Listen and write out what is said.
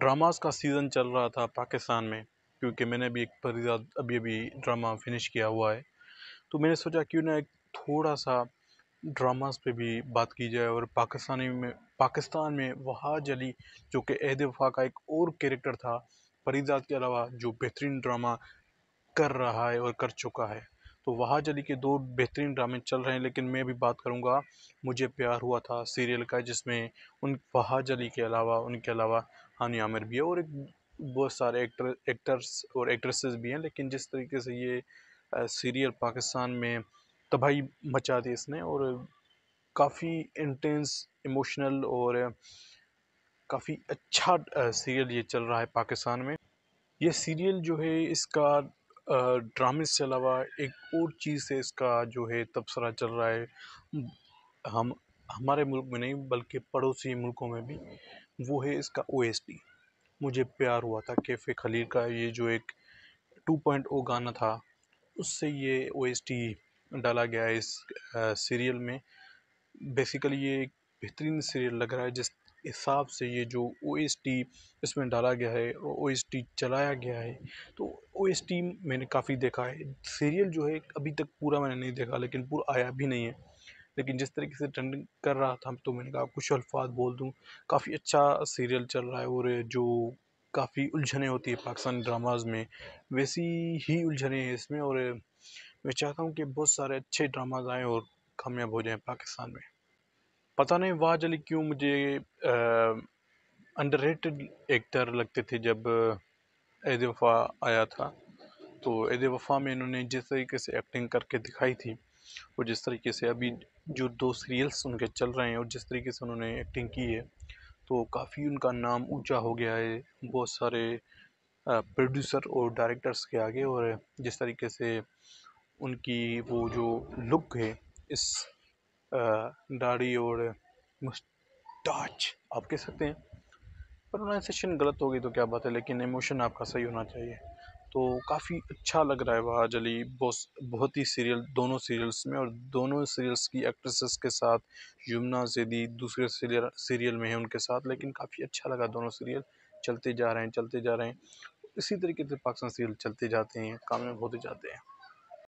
dramas का season चल रहा था पाकिस्तान में क्योंकि मैंने भी एक परिजा अभी अभी ड्रामा फिनिश किया हुआ है तो मैंने सोचा क्यों ना एक थोड़ा सा ड्रामास पे भी बात की जाए और पाकिस्तानी में पाकिस्तान में वहाज अली जो कि अहद वफा का एक और कैरेक्टर था परिजात के अलावा जो बेहतरीन ड्रामा कर रहा है और कर चुका है तो वहाँ जली के दो बेहतरीन ड्रामे चल रहे हैं लेकिन मैं भी बात करूँगा मुझे प्यार हुआ था सीरियल का जिसमें उन वहा जली के अलावा उनके अलावा हानि आमिर भी है और एक बहुत सारे एक्टर एक्टर्स और एक्ट्रेसेस भी हैं लेकिन जिस तरीके से ये सीरियल पाकिस्तान में तबाही मचा दी इसने और काफ़ी इंटेंस इमोशनल और काफ़ी अच्छा सीरियल ये चल रहा है पाकिस्तान में ये सीरियल जो है इसका ड्रामे से अलावा एक और चीज़ से इसका जो है तबसरा चल रहा है हम हमारे मुल्क में नहीं बल्कि पड़ोसी मुल्कों में भी वो है इसका ओ मुझे प्यार हुआ था कैफ़े खलील का ये जो एक टू पॉइंट ओ गाना था उससे ये ओ डाला गया है इस सीरियल में बेसिकली ये एक बेहतरीन सीरियल लग रहा है जिस हिसाब से ये जो ओ एस टी इसमें डाला गया है ओ एस टी चलाया गया है तो ओ एस टी मैंने काफ़ी देखा है सीरियल जो है अभी तक पूरा मैंने नहीं देखा लेकिन पूरा आया भी नहीं है लेकिन जिस तरीके से ट्रेंडिंग कर रहा था तो मैंने कहा कुछ अल्फाज बोल दूँ काफ़ी अच्छा सीरियल चल रहा है और जो काफ़ी उलझने होती है पाकिस्तानी ड्रामाज में वैसी ही उलझने हैं इसमें और मैं चाहता हूँ कि बहुत सारे अच्छे ड्रामाज आएँ और कामयाब हो जाएँ पाकिस्तान में पता नहीं वाज अली क्यों मुझे अंडर रेटेड एक्टर लगते थे जब एद वफ़ा आया था तो एद वफ़ा में इन्होंने जिस तरीके से एक्टिंग करके दिखाई थी और जिस तरीके से अभी जो दो सीरियल्स उनके चल रहे हैं और जिस तरीके से उन्होंने एक्टिंग की है तो काफ़ी उनका नाम ऊंचा हो गया है बहुत सारे प्रोड्यूसर और डायरेक्टर्स के आगे और जिस तरीके से उनकी वो जो लुक है इस दाढ़ी और मुस्टाच आप कह सकते हैं प्रोनाइसेशन गलत होगी तो क्या बात है लेकिन इमोशन आपका सही होना चाहिए तो काफ़ी अच्छा लग रहा है वहाज अली बहुत बहुत ही सीरियल दोनों सीरियल्स में और दोनों सीरियल्स की एक्ट्रेसेस के साथ यमुना जैदी दूसरे सीरियल सीरियल में है उनके साथ लेकिन काफ़ी अच्छा लगा दोनों सीरियल चलते जा रहे हैं चलते जा रहे हैं इसी तरीके से पाकिस्तान सीरियल चलते जाते हैं कामयाब होते जाते हैं